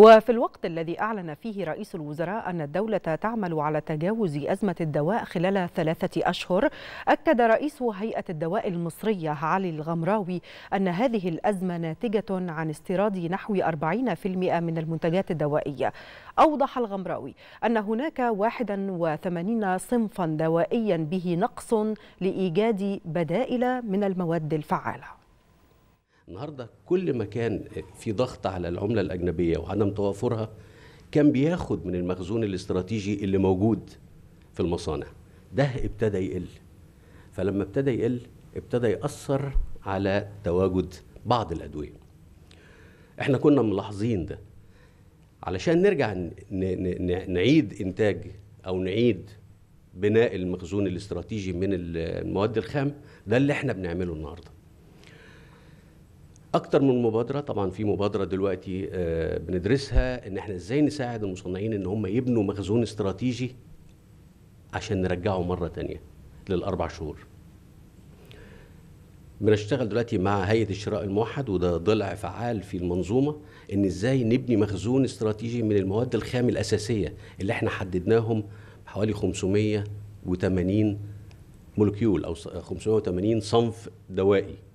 وفي الوقت الذي أعلن فيه رئيس الوزراء أن الدولة تعمل على تجاوز أزمة الدواء خلال ثلاثة أشهر أكد رئيس هيئة الدواء المصرية علي الغمراوي أن هذه الأزمة ناتجة عن استيراد نحو 40% من المنتجات الدوائية أوضح الغمراوي أن هناك 81 صنفا دوائيا به نقص لإيجاد بدائل من المواد الفعالة النهارده كل ما كان في ضغط على العمله الاجنبيه وعدم توافرها كان بياخد من المخزون الاستراتيجي اللي موجود في المصانع ده ابتدى يقل فلما ابتدى يقل ابتدى ياثر على تواجد بعض الادويه احنا كنا ملاحظين ده علشان نرجع نعيد انتاج او نعيد بناء المخزون الاستراتيجي من المواد الخام ده اللي احنا بنعمله النهارده اكتر من مبادره طبعا في مبادره دلوقتي آه، بندرسها ان احنا ازاي نساعد المصنعين ان هم يبنوا مخزون استراتيجي عشان نرجعه مره تانية للاربع شهور بنشتغل دلوقتي مع هيئه الشراء الموحد وده ضلع فعال في المنظومه ان ازاي نبني مخزون استراتيجي من المواد الخام الاساسيه اللي احنا حددناهم حوالي 580 مولكيول او 580 صنف دوائي